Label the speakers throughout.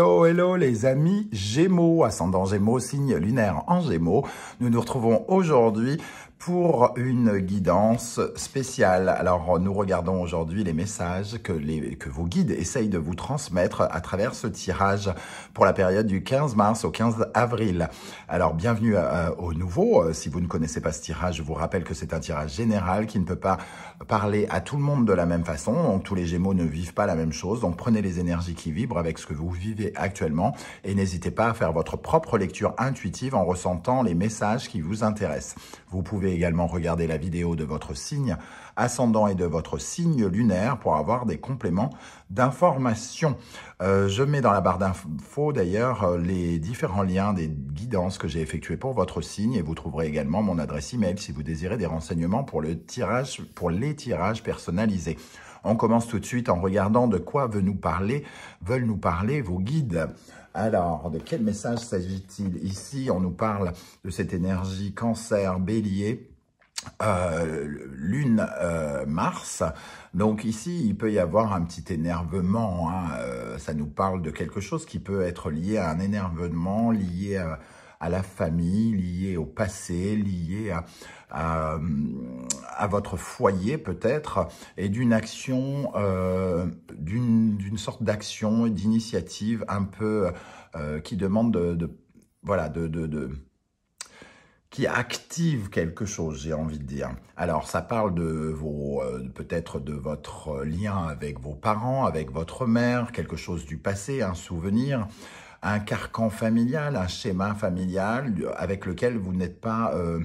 Speaker 1: Hello, hello les amis Gémeaux, ascendant Gémeaux, signe lunaire en Gémeaux. Nous nous retrouvons aujourd'hui pour une guidance spéciale. Alors, nous regardons aujourd'hui les messages que, les, que vos guides essayent de vous transmettre à travers ce tirage pour la période du 15 mars au 15 avril. Alors, bienvenue euh, au aux nouveaux. Euh, si vous ne connaissez pas ce tirage, je vous rappelle que c'est un tirage général qui ne peut pas parler à tout le monde de la même façon. Donc, tous les Gémeaux ne vivent pas la même chose. Donc, prenez les énergies qui vibrent avec ce que vous vivez actuellement et n'hésitez pas à faire votre propre lecture intuitive en ressentant les messages qui vous intéressent. Vous pouvez également regarder la vidéo de votre signe ascendant et de votre signe lunaire pour avoir des compléments d'informations. Euh, je mets dans la barre d'infos d'ailleurs euh, les différents liens des guidances que j'ai effectuées pour votre signe et vous trouverez également mon adresse email si vous désirez des renseignements pour, le tirage, pour les tirages personnalisés. On commence tout de suite en regardant de quoi nous parler, veulent nous parler vos guides. Alors, de quel message s'agit-il Ici, on nous parle de cette énergie cancer, bélier, euh, lune euh, Mars. Donc ici, il peut y avoir un petit énervement. Hein. Euh, ça nous parle de quelque chose qui peut être lié à un énervement, lié à à la famille, liée au passé, liée à, à, votre foyer peut-être, et d'une action, euh, d'une sorte d'action et d'initiative un peu euh, qui demande de, de voilà, de, de, qui active quelque chose, j'ai envie de dire. Alors, ça parle de vos, euh, peut-être de votre lien avec vos parents, avec votre mère, quelque chose du passé, un souvenir un carcan familial, un schéma familial euh, avec lequel vous n'êtes pas... Euh,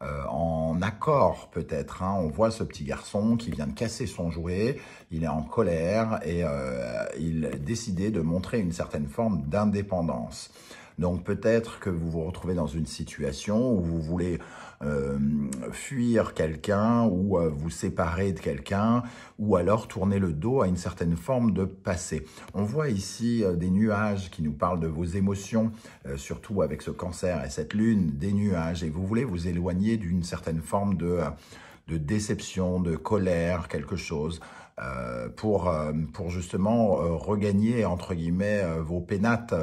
Speaker 1: euh, en accord peut-être. Hein. On voit ce petit garçon qui vient de casser son jouet, il est en colère et il décidait de montrer une certaine forme d'indépendance. Donc peut-être que vous vous retrouvez dans une situation où vous voulez euh, fuir quelqu'un ou euh, vous séparer de quelqu'un ou alors tourner le dos à une certaine forme de passé. On voit ici euh, des nuages qui nous parlent de vos émotions, surtout avec ce cancer et cette lune, des nuages et vous voulez vous éloigner d'une certaine forme de, de déception, de colère, quelque chose. pour, pour justement regagner, entre guillemets, vos pénates,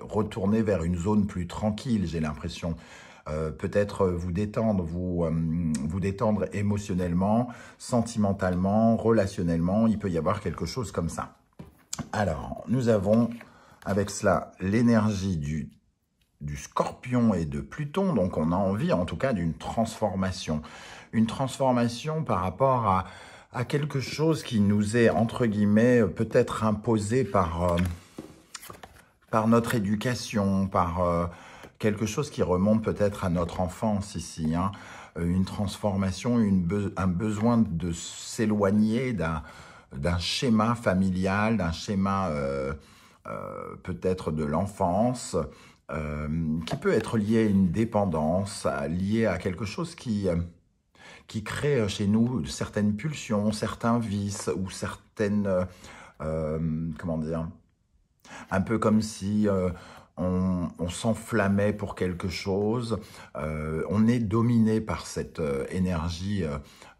Speaker 1: retourner vers une zone plus tranquille, j'ai l'impression. Euh, peut-être vous détendre, vous, euh, vous détendre émotionnellement, sentimentalement, relationnellement. Il peut y avoir quelque chose comme ça. Alors, nous avons avec cela l'énergie du du scorpion et de Pluton, donc on a envie en tout cas d'une transformation. Une transformation par rapport à, à quelque chose qui nous est, entre guillemets, peut-être imposé par, euh, par notre éducation, par quelque chose qui remonte peut-être à notre enfance ici, hein. euh, une transformation, une un besoin de s'éloigner d'un schéma familial, d'un schéma euh, euh, peut-être de l'enfance, qui peut être lié à une dépendance, lié à quelque chose qui, qui crée chez nous certaines pulsions, certains vices ou certaines... comment dire un peu comme si on, s'enflammait pour quelque chose, euh, on est dominé par cette euh, énergie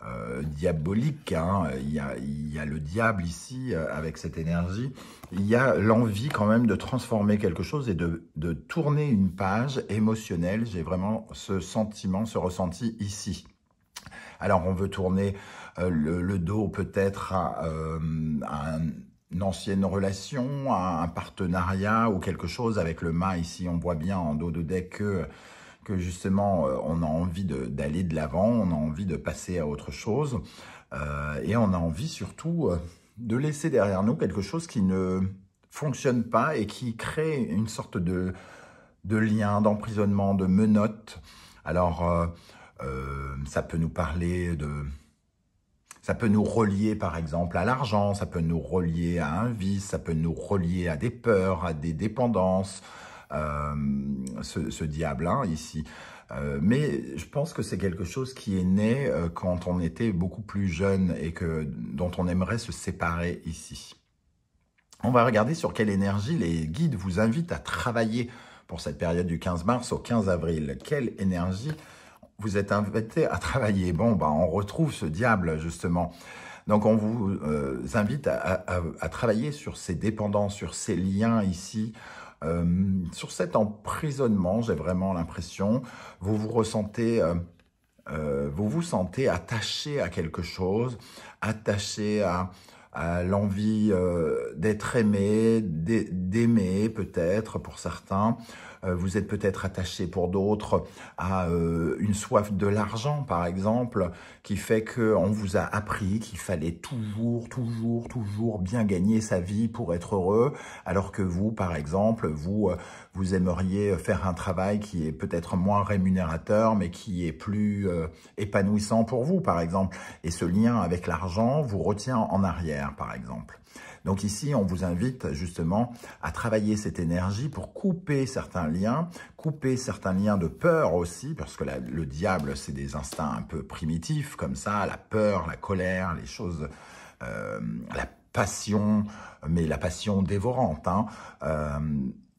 Speaker 1: euh, diabolique, hein. il, y a, le diable ici avec cette énergie, il y a l'envie quand même de transformer quelque chose et de, tourner une page émotionnelle, j'ai vraiment ce sentiment, ce ressenti ici. Alors on veut tourner le, dos peut-être à, à un une ancienne relation, un, partenariat ou quelque chose avec le mât. Ici, on voit bien en dos de deck que, justement, euh, on a envie d'aller de l'avant, on a envie de passer à autre chose. Euh, et on a envie surtout euh, de laisser derrière nous quelque chose qui ne fonctionne pas et qui crée une sorte de, de lien, d'emprisonnement, de menottes. Alors, ça peut nous parler de ça peut nous relier par exemple à l'argent, ça peut nous relier à un vice, ça peut nous relier à des peurs, à des dépendances, euh, ce, diable là ici. Euh, mais je pense que c'est quelque chose qui est né euh, quand on était beaucoup plus jeune et que dont on aimerait se séparer ici. On va regarder sur quelle énergie les guides vous invitent à travailler pour cette période du 15 mars au 15 avril. Quelle énergie vous êtes invité à travailler. Bon, bah, on retrouve ce diable, justement. Donc, on vous euh, invite à, travailler sur ces dépendances, sur ces liens ici, euh, sur cet emprisonnement, j'ai vraiment l'impression. Vous vous ressentez... Euh, vous vous sentez attaché à quelque chose, attaché à l'envie d'être aimé, d'aimer peut-être pour certains, euh, vous êtes peut-être attaché pour d'autres à euh, une soif de l'argent, par exemple, qui fait qu'on vous a appris qu'il fallait toujours, toujours, toujours bien gagner sa vie pour être heureux, alors que vous, par exemple, vous, euh, vous aimeriez faire un travail qui est peut-être moins rémunérateur, mais qui est plus épanouissant pour vous, par exemple. Et ce lien avec l'argent vous retient en arrière, par exemple. Donc ici, on vous invite justement à travailler cette énergie pour couper certains liens, couper certains liens de peur aussi, parce que le diable, c'est des instincts un peu primitifs comme ça, la peur, la colère, les choses, euh, la passion, mais la passion dévorante. Hein. Euh,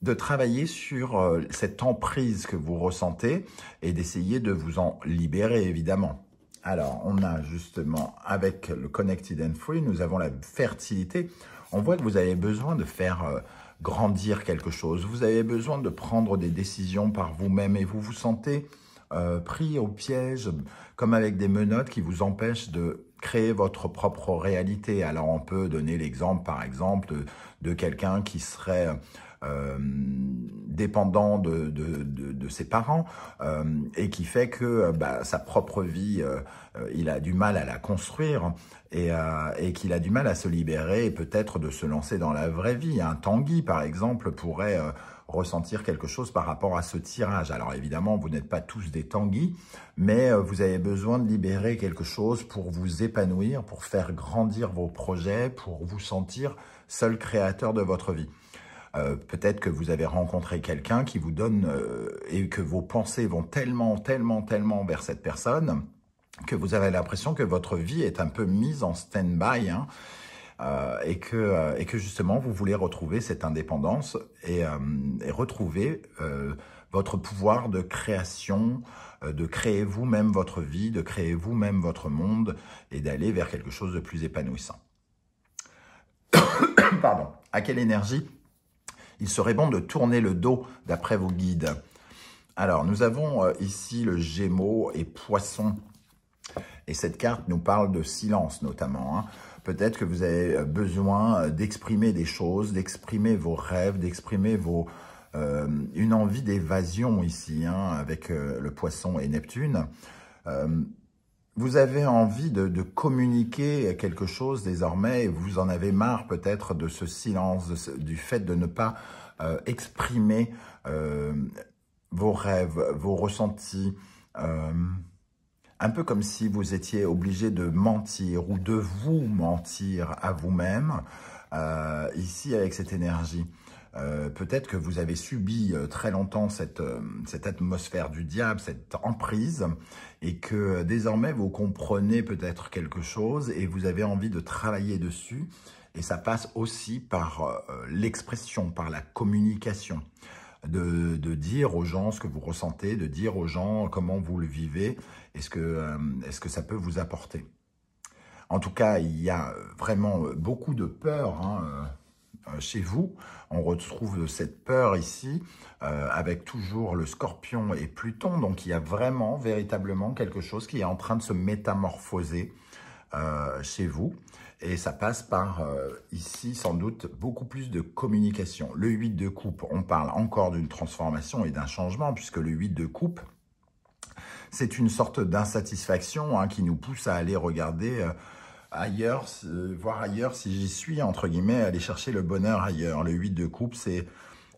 Speaker 1: de travailler sur euh, cette emprise que vous ressentez et d'essayer de vous en libérer, évidemment. Alors, on a justement, avec le Connected and Free, nous avons la fertilité. On voit que vous avez besoin de faire euh, grandir quelque chose. Vous avez besoin de prendre des décisions par vous-même et vous vous sentez euh, pris au piège, comme avec des menottes qui vous empêchent de créer votre propre réalité. Alors, on peut donner l'exemple, par exemple, de quelqu'un qui serait euh, dépendant de, de, ses parents euh, et qui fait que euh, bah, sa propre vie, euh, il a du mal à la construire et, qu'il a du mal à se libérer et peut-être de se lancer dans la vraie vie. Un Tanguy, par exemple, pourrait ressentir quelque chose par rapport à ce tirage. Alors évidemment, vous n'êtes pas tous des tanguys, mais vous avez besoin de libérer quelque chose pour vous épanouir, pour faire grandir vos projets, pour vous sentir seul créateur de votre vie. Euh, peut-être que vous avez rencontré quelqu'un qui vous donne euh, et que vos pensées vont tellement, tellement, tellement vers cette personne que vous avez l'impression que votre vie est un peu mise en stand-by hein. euh, et, que, justement vous voulez retrouver cette indépendance et retrouver votre pouvoir de création, de créer vous-même votre vie, de créer vous-même votre monde et d'aller vers quelque chose de plus épanouissant. Pardon. À quelle énergie il serait bon de tourner le dos d'après vos guides. Alors, nous avons euh, ici le Gémeaux et Poisson. Et cette carte nous parle de silence notamment. Hein. Peut-être que vous avez euh, besoin euh, d'exprimer des choses, d'exprimer vos rêves, d'exprimer vos... une envie d'évasion ici, hein, avec le poisson et Neptune vous avez envie de, communiquer quelque chose désormais et vous en avez marre peut-être de ce silence, du fait de ne pas euh, exprimer euh, vos rêves, vos ressentis, euh, un peu comme si vous étiez obligé de mentir ou de vous mentir à vous-même, ici avec cette énergie. Euh, peut-être que vous avez subi euh, très longtemps euh, cette, atmosphère du diable, cette emprise, et que désormais vous comprenez peut-être quelque chose et vous avez envie de travailler dessus. Et ça passe aussi par l'expression, par la communication. De, dire aux gens ce que vous ressentez, de dire aux gens comment vous le vivez, est-ce que, est que ça peut vous apporter En tout cas, il y a vraiment beaucoup de peur hein, euh, chez vous. On retrouve cette peur ici euh, avec toujours le scorpion et Pluton. Donc il y a vraiment, véritablement quelque chose qui est en train de se métamorphoser euh, chez vous. Et ça passe par, ici, sans doute, beaucoup plus de communication. Le 8 de coupe, on parle encore d'une transformation et d'un changement, puisque le 8 de coupe, c'est une sorte d'insatisfaction hein, qui nous pousse à aller regarder ailleurs, voir ailleurs si j'y suis, entre guillemets, aller chercher le bonheur ailleurs. Le 8 de coupe, c'est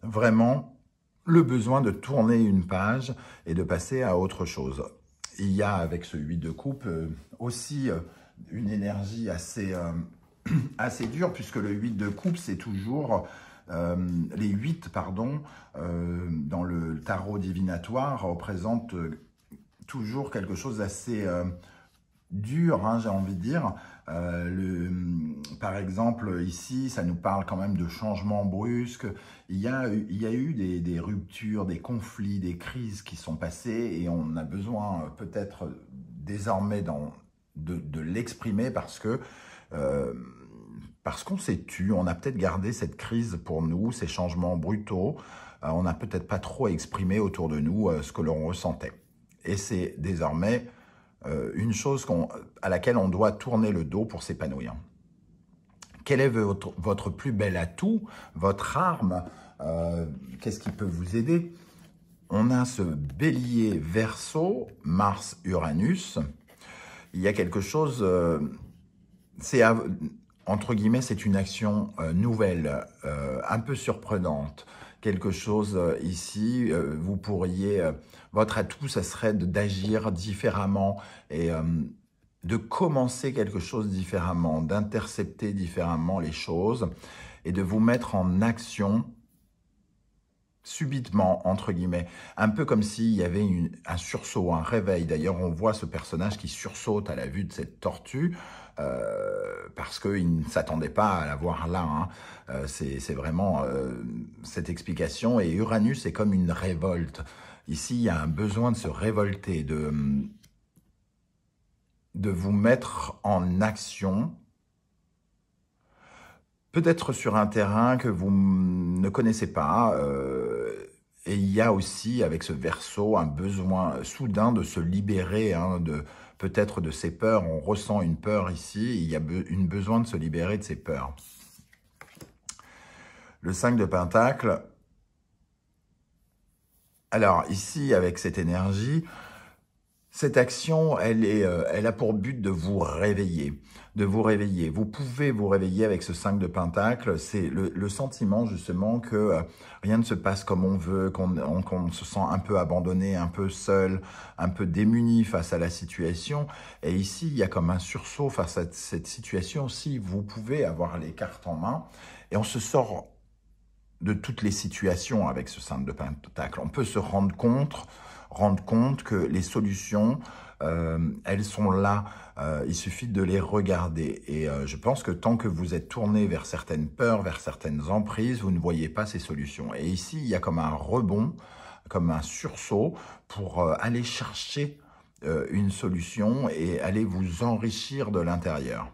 Speaker 1: vraiment le besoin de tourner une page et de passer à autre chose. Il y a avec ce 8 de coupe euh, aussi euh, une énergie assez, euh, assez dure, puisque le 8 de coupe, c'est toujours... les 8, pardon, dans le tarot divinatoire, représentent toujours quelque chose d'assez dur, hein, j'ai envie de dire, euh, hum, par exemple, ici, ça nous parle quand même de changements brusques. Il y a, eu des, ruptures, des conflits, des crises qui sont passées et on a besoin euh, peut-être désormais de, l'exprimer parce que... Euh, parce qu'on s'est tu, on a peut-être gardé cette crise pour nous, ces changements brutaux, on n'a peut-être pas trop exprimé autour de nous ce que l'on ressentait. Et c'est désormais euh, une chose à laquelle on doit tourner le dos pour s'épanouir. Quel est votre, plus bel atout, votre arme euh, Qu'est-ce qui peut vous aider On a ce bélier verso, Mars-Uranus. Il y a quelque chose, euh, entre guillemets, c'est une action nouvelle, un peu surprenante quelque chose euh, ici. Euh, vous pourriez, euh, votre atout, ça serait d'agir différemment et de commencer quelque chose différemment, d'intercepter différemment les choses et de vous mettre en action subitement, entre guillemets, un peu comme s'il y avait un sursaut, un réveil. D'ailleurs, on voit ce personnage qui sursaute à la vue de cette tortue. Euh, parce qu'ils ne s'attendaient pas à la voir là. Hein. Euh, c'est vraiment euh, cette explication. Et Uranus est comme une révolte. Ici, il y a un besoin de se révolter, de, de vous mettre en action, peut-être sur un terrain que vous ne connaissez pas. et il y a aussi, avec ce verso, un besoin soudain de se libérer, hein, de, peut-être de ses peurs. On ressent une peur ici. Il y a une besoin de se libérer de ses peurs. Le 5 de Pentacle. Alors ici, avec cette énergie, cette action, elle, euh, elle a pour but de vous réveiller, de vous réveiller. Vous pouvez vous réveiller avec ce 5 de Pentacle. C'est le, sentiment justement que euh, rien ne se passe comme on veut, qu'on se sent un peu abandonné, un peu seul, un peu démuni face à la situation. Et ici, il y a comme un sursaut face à cette situation. Si vous pouvez avoir les cartes en main et on se sort de toutes les situations avec ce 5 de Pentacle, on peut se rendre compte rendre compte que les solutions, euh, elles sont là. Euh, il suffit de les regarder. Et euh, je pense que tant que vous êtes tourné vers certaines peurs, vers certaines emprises, vous ne voyez pas ces solutions. Et ici, il y a comme un rebond, comme un sursaut pour aller chercher une solution et aller vous enrichir de l'intérieur.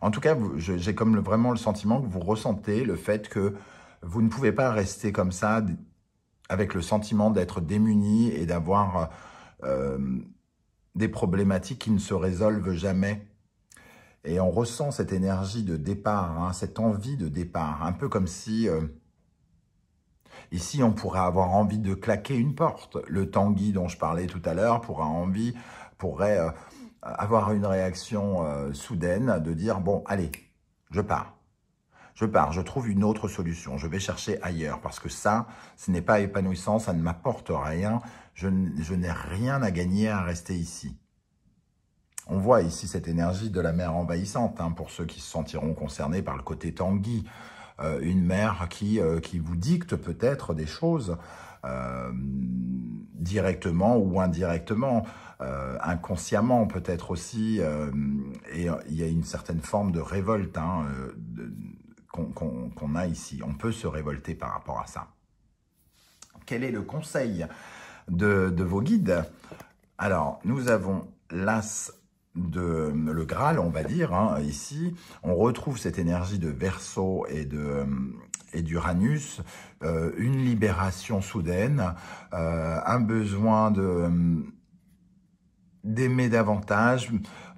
Speaker 1: En tout cas, j'ai comme vraiment le sentiment que vous ressentez le fait que vous ne pouvez pas rester comme ça avec le sentiment d'être démuni et d'avoir euh, des problématiques qui ne se résolvent jamais. Et on ressent cette énergie de départ, hein, cette envie de départ, un peu comme si... Euh, ici, on pourrait avoir envie de claquer une porte. Le Tanguy dont je parlais tout à l'heure pourra envie, pourrait euh, avoir une réaction soudaine de dire « bon, allez, je pars ». Je pars, je trouve une autre solution, je vais chercher ailleurs parce que ça, ce n'est pas épanouissant, ça ne m'apporte rien, je n'ai rien à gagner à rester ici. On voit ici cette énergie de la mer envahissante, hein, pour ceux qui se sentiront concernés par le côté tanguy. Euh, une mer qui, euh, qui vous dicte peut-être des choses euh, directement ou indirectement, inconsciemment peut-être aussi. et il y a une certaine forme de révolte hein, qu'on a ici. On peut se révolter par rapport à ça. Quel est le conseil de, vos guides Alors, nous avons l'as de le Graal, on va dire, hein, ici, on retrouve cette énergie de verso et de et d'Uranus, euh, une libération soudaine, euh, un besoin de d'aimer davantage,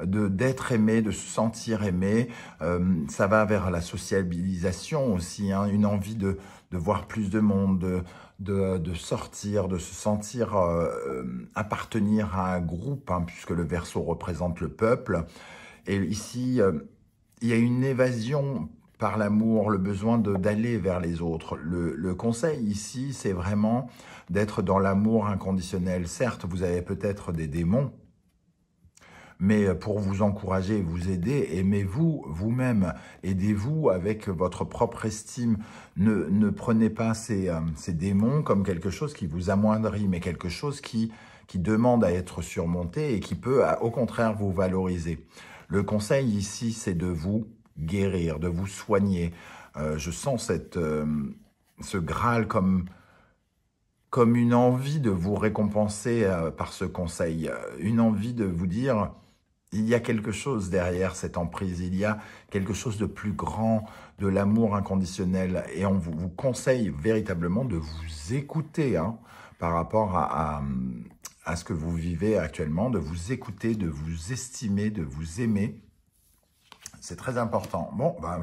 Speaker 1: de d'être aimé, de se sentir aimé. Euh, ça va vers la sociabilisation aussi, hein. une envie de, voir plus de monde, de, sortir, de se sentir euh, appartenir à un groupe, hein, puisque le verso représente le peuple. Et ici, euh, il y a une évasion par l'amour, le besoin d'aller vers les autres. le conseil ici, c'est vraiment d'être dans l'amour inconditionnel. Certes, vous avez peut-être des démons, mais euh, pour vous encourager, vous aider, aimez-vous vous-même, aidez-vous avec votre propre estime. Ne, ne prenez pas ces, euh, ces, démons comme quelque chose qui vous amoindrit, mais quelque chose qui, qui demande à être surmonté et qui peut euh, au contraire vous valoriser. Le conseil ici, c'est de vous guérir, de vous soigner. je sens cette, ce Graal comme, comme une envie de vous récompenser par ce conseil, une envie de vous dire il y a quelque chose derrière cette emprise, il y a quelque chose de plus grand, de l'amour inconditionnel. Et on vous, conseille véritablement de vous écouter hein, par rapport à, ce que vous vivez actuellement, de vous écouter, de vous estimer, de vous aimer. C'est très important. Bon, bah,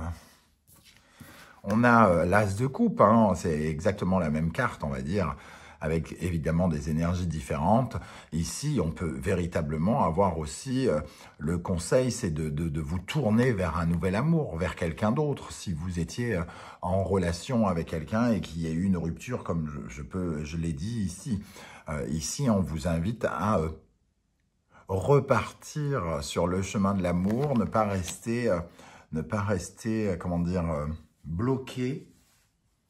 Speaker 1: on a euh, l'as de coupe, hein. c'est exactement la même carte, on va dire avec évidemment des énergies différentes. Ici, on peut véritablement avoir aussi euh, le conseil, c'est de, de, vous tourner vers un nouvel amour, vers quelqu'un d'autre. Si vous étiez euh, en relation avec quelqu'un et qu'il y ait eu une rupture, comme je, peux, je l'ai dit ici, euh, ici, on vous invite à repartir sur le chemin de l'amour, ne pas rester, ne pas rester, comment dire, bloqué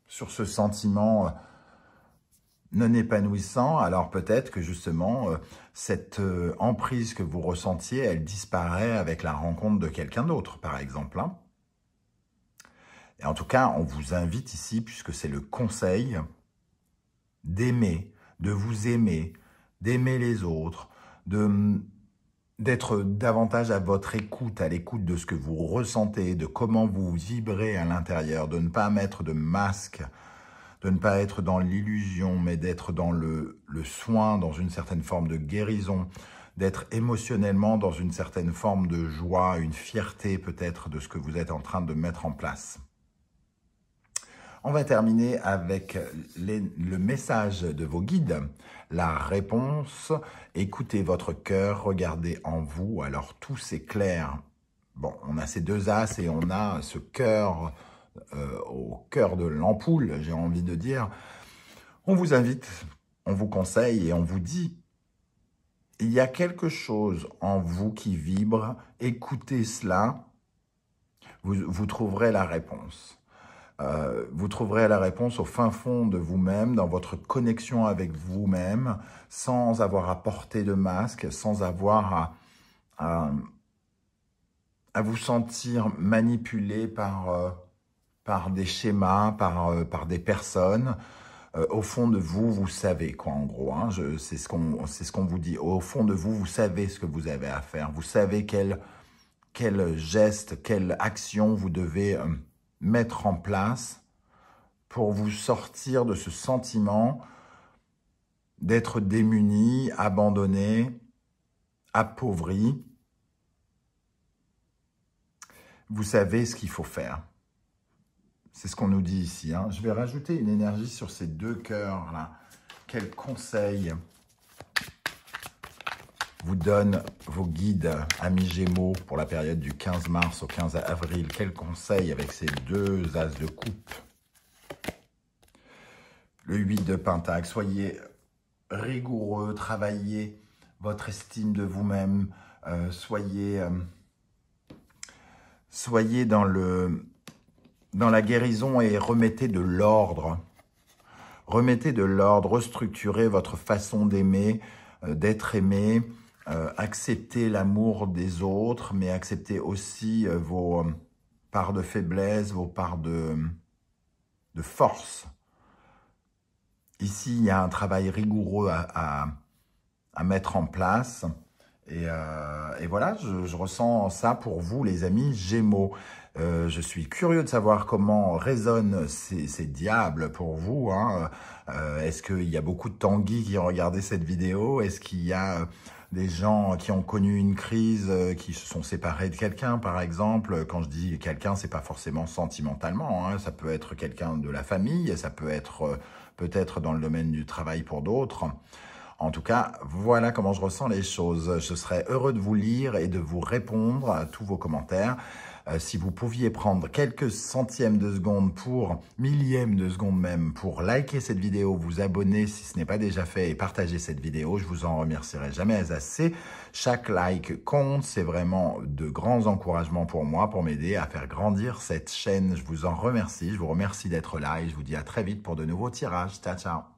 Speaker 1: sur ce sentiment non épanouissant, alors peut-être que justement, euh, cette euh, emprise que vous ressentiez, elle disparaît avec la rencontre de quelqu'un d'autre, par exemple. Hein. Et en tout cas, on vous invite ici, puisque c'est le conseil, d'aimer, de vous aimer, d'aimer les autres, de mm, d'être davantage à votre écoute, à l'écoute de ce que vous ressentez, de comment vous vibrez à l'intérieur, de ne pas mettre de masque, de ne pas être dans l'illusion, mais d'être dans le, soin, dans une certaine forme de guérison, d'être émotionnellement dans une certaine forme de joie, une fierté peut-être de ce que vous êtes en train de mettre en place. On va terminer avec le message de vos guides, la réponse. Écoutez votre cœur, regardez en vous, alors tout s'éclaire. Bon, on a ces deux as et on a ce cœur euh, au cœur de l'ampoule, j'ai envie de dire, on vous invite, on vous conseille et on vous dit, il y a quelque chose en vous qui vibre, écoutez cela, vous, trouverez la réponse. Euh, vous trouverez la réponse au fin fond de vous-même, dans votre connexion avec vous-même, sans avoir à porter de masque, sans avoir à, vous sentir manipulé par euh, par des schémas, par, euh, des personnes. Euh, au fond de vous, vous savez quoi, en gros. Hein. c'est ce qu'on vous dit. Au fond de vous, vous savez ce que vous avez à faire. Vous savez quel, quel geste, quelle action vous devez euh, mettre en place pour vous sortir de ce sentiment d'être démuni, abandonné, appauvri. Vous savez ce qu'il faut faire. C'est ce qu'on nous dit ici. Hein. Je vais rajouter une énergie sur ces deux cœurs-là. Quel conseil vous donnent vos guides, amis Gémeaux, pour la période du 15 mars au 15 avril Quel conseil avec ces deux as de coupe Le 8 de Pentacle. Soyez rigoureux, travaillez votre estime de vous-même, euh, soyez, euh, soyez dans le dans la guérison et remettez de l'ordre. Remettez de l'ordre, restructurez votre façon d'aimer, euh, d'être aimé, euh, acceptez l'amour des autres, mais acceptez aussi euh, vos parts de faiblesse, vos parts de, force. Ici, il y a un travail rigoureux à mettre en place. Euh, et, voilà, je, ressens ça pour vous, les amis Gémeaux. Euh, je suis curieux de savoir comment résonnent ces, ces diables pour vous. Hein. Euh, est-ce qu'il y a beaucoup de Tanguy qui ont regardé cette vidéo Est-ce qu'il y a euh, des gens qui ont connu une crise, qui se sont séparés de quelqu'un, par exemple. Quand je dis quelqu'un, c'est pas forcément sentimentalement. Hein. Ça peut être quelqu'un de la famille, ça peut être peut-être dans le domaine du travail pour d'autres. En tout cas, voilà comment je ressens les choses. Je serais heureux de vous lire et de vous répondre à tous vos commentaires. Euh, si vous pouviez prendre quelques centièmes de seconde pour, millième de seconde même, pour liker cette vidéo, vous abonner si ce n'est pas déjà fait et partager cette vidéo, je vous en remercierai jamais assez. Chaque like compte, c'est vraiment de grands encouragements pour moi, pour m'aider à faire grandir cette chaîne. Je vous en remercie, je vous remercie d'être là et je vous dis à très vite pour de nouveaux tirages. Ciao, ciao